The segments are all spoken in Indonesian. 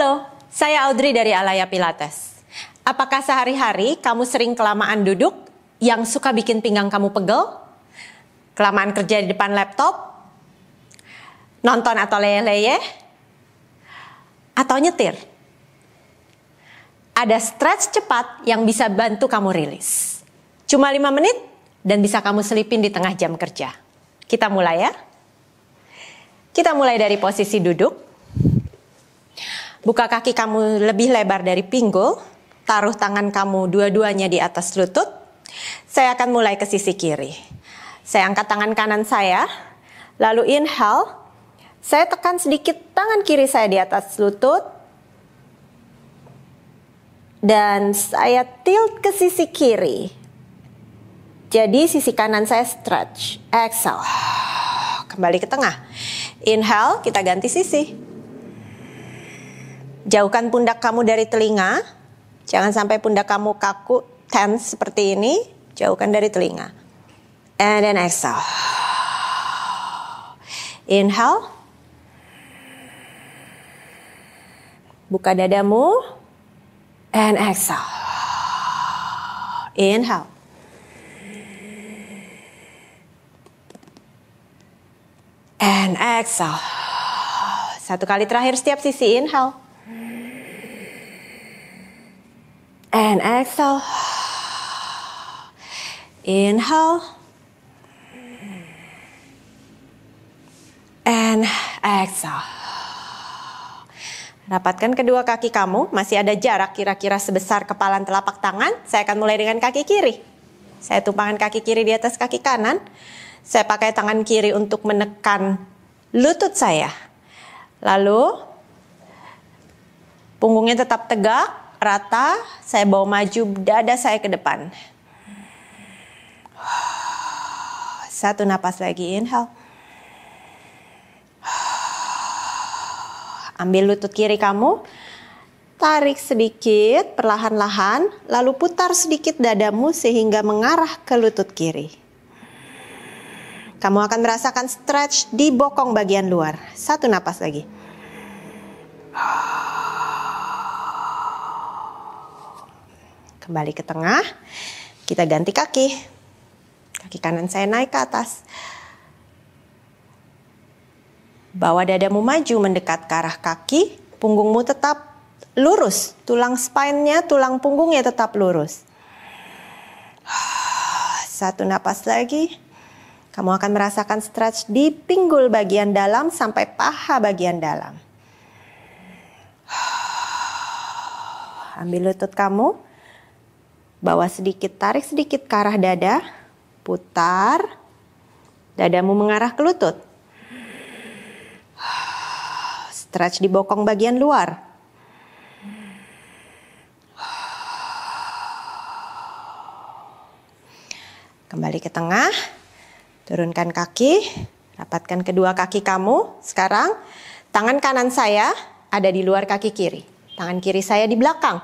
Halo, saya Audrey dari Alaya Pilates. Apakah sehari-hari kamu sering kelamaan duduk yang suka bikin pinggang kamu pegel? Kelamaan kerja di depan laptop? Nonton atau leye-leye? Atau nyetir? Ada stretch cepat yang bisa bantu kamu rilis. Cuma 5 menit dan bisa kamu selipin di tengah jam kerja. Kita mulai ya. Kita mulai dari posisi duduk. Buka kaki kamu lebih lebar dari pinggul, taruh tangan kamu dua-duanya di atas lutut. Saya akan mulai ke sisi kiri. Saya angkat tangan kanan saya, lalu inhale, saya tekan sedikit tangan kiri saya di atas lutut. Dan saya tilt ke sisi kiri. Jadi sisi kanan saya stretch. Exhale. Kembali ke tengah. Inhale, kita ganti sisi. Jauhkan pundak kamu dari telinga. Jangan sampai pundak kamu kaku, tense seperti ini. Jauhkan dari telinga. And then exhale. Inhale. Buka dadamu. And exhale. Inhale. And exhale. Satu kali terakhir setiap sisi inhale. And exhale. Inhale. And exhale. Rapatkan kedua kaki kamu, masih ada jarak kira-kira sebesar kepalan telapak tangan. Saya akan mulai dengan kaki kiri. Saya tumpangan kaki kiri di atas kaki kanan. Saya pakai tangan kiri untuk menekan lutut saya. Lalu Punggungnya tetap tegak, rata, saya bawa maju dada saya ke depan. Satu napas lagi, inhale. Ambil lutut kiri kamu, tarik sedikit perlahan-lahan, lalu putar sedikit dadamu sehingga mengarah ke lutut kiri. Kamu akan merasakan stretch di bokong bagian luar. Satu napas lagi. Ah. Kembali ke tengah. Kita ganti kaki. Kaki kanan saya naik ke atas. Bawa dadamu maju mendekat ke arah kaki. Punggungmu tetap lurus. Tulang spine-nya, tulang punggungnya tetap lurus. Satu napas lagi. Kamu akan merasakan stretch di pinggul bagian dalam sampai paha bagian dalam. Ambil lutut kamu, Bawa sedikit, tarik sedikit ke arah dada, putar. Dadamu mengarah ke lutut. Stretch di bokong bagian luar. Kembali ke tengah, turunkan kaki, rapatkan kedua kaki kamu. Sekarang tangan kanan saya ada di luar kaki kiri, tangan kiri saya di belakang.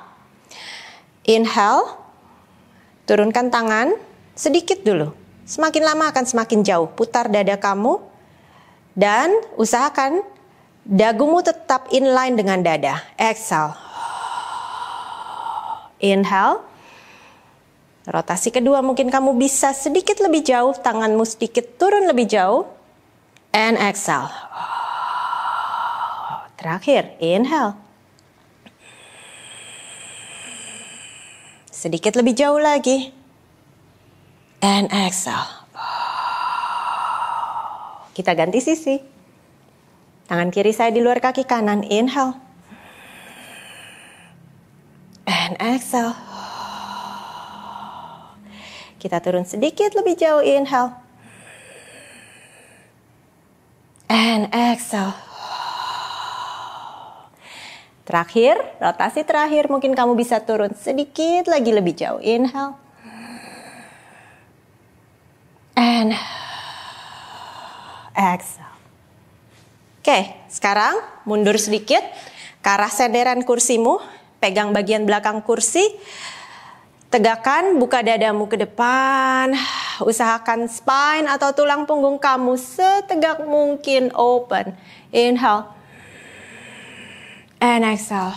Inhale, Turunkan tangan sedikit dulu. Semakin lama akan semakin jauh. Putar dada kamu dan usahakan dagumu tetap inline dengan dada. Exhale. Inhale. Rotasi kedua mungkin kamu bisa sedikit lebih jauh, tanganmu sedikit turun lebih jauh. And exhale. Terakhir, inhale. Sedikit lebih jauh lagi. And exhale. Kita ganti sisi. Tangan kiri saya di luar kaki kanan. Inhale. And exhale. Kita turun sedikit lebih jauh. Inhale. And exhale. Terakhir, rotasi terakhir mungkin kamu bisa turun sedikit lagi lebih jauh. Inhale. And exhale. Oke, sekarang mundur sedikit ke arah senderan kursimu. Pegang bagian belakang kursi. Tegakkan buka dadamu ke depan. Usahakan spine atau tulang punggung kamu setegak mungkin open. Inhale. And exhale.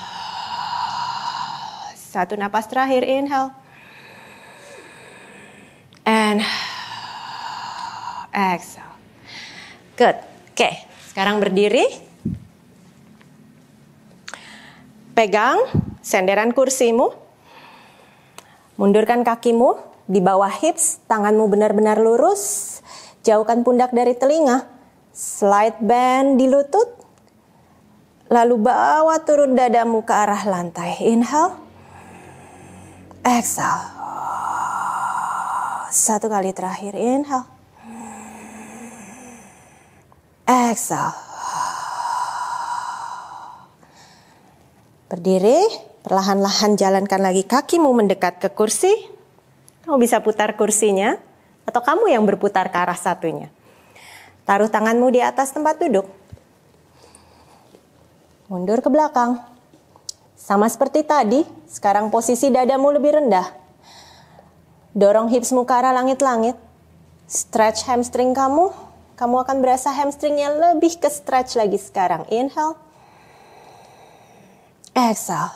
Satu napas terakhir, inhale. And exhale. Good. Oke, okay. sekarang berdiri. Pegang senderan kursimu. Mundurkan kakimu di bawah hips, tanganmu benar-benar lurus. Jauhkan pundak dari telinga. Slide band di lutut. Lalu bawa turun dadamu ke arah lantai. Inhale. Exhale. Satu kali terakhir. Inhale. Exhale. Berdiri. Perlahan-lahan jalankan lagi kakimu mendekat ke kursi. Kamu bisa putar kursinya. Atau kamu yang berputar ke arah satunya. Taruh tanganmu di atas tempat duduk mundur ke belakang. Sama seperti tadi, sekarang posisi dadamu lebih rendah. Dorong hipsmu ke arah langit-langit. Stretch hamstring kamu. Kamu akan berasa hamstringnya lebih ke stretch lagi sekarang. Inhale. Exhale.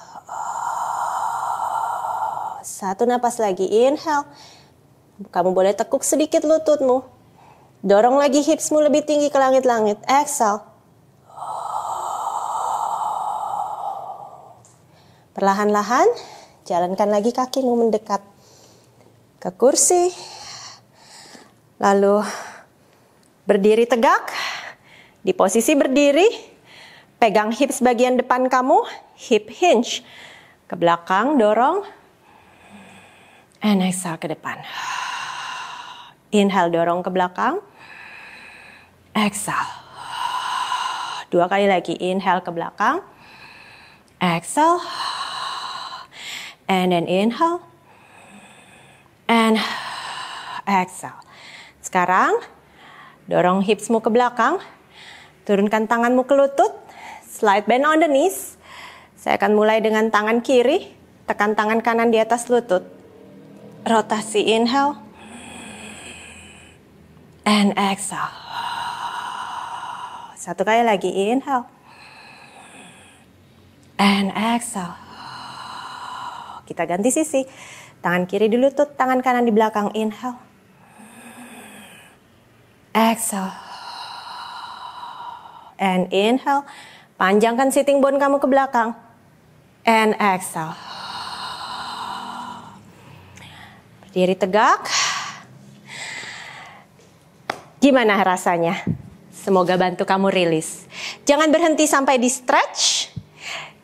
Satu napas lagi. Inhale. Kamu boleh tekuk sedikit lututmu. Dorong lagi hipsmu lebih tinggi ke langit-langit. Exhale. Perlahan-lahan, jalankan lagi kaki kakimu mendekat ke kursi. Lalu berdiri tegak, di posisi berdiri, pegang hips bagian depan kamu, hip hinge. Ke belakang, dorong. And exhale ke depan. Inhale, dorong ke belakang. Exhale. Dua kali lagi, inhale ke belakang. Exhale and then inhale and exhale. Sekarang dorong hipsmu ke belakang, turunkan tanganmu ke lutut, slide bend on the knees. Saya akan mulai dengan tangan kiri, tekan tangan kanan di atas lutut. Rotasi inhale and exhale. Satu kali lagi inhale and exhale. Kita ganti sisi. Tangan kiri di lutut, tangan kanan di belakang. Inhale. Exhale. And inhale. Panjangkan sitting bone kamu ke belakang. And exhale. Berdiri tegak. Gimana rasanya? Semoga bantu kamu rilis. Jangan berhenti sampai di stretch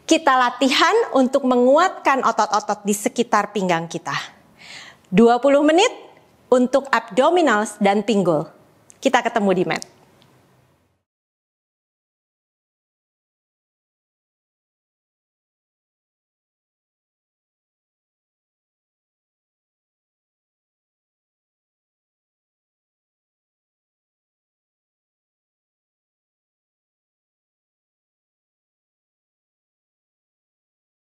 kita latihan untuk menguatkan otot-otot di sekitar pinggang kita. 20 menit untuk abdominals dan pinggul. Kita ketemu di mat.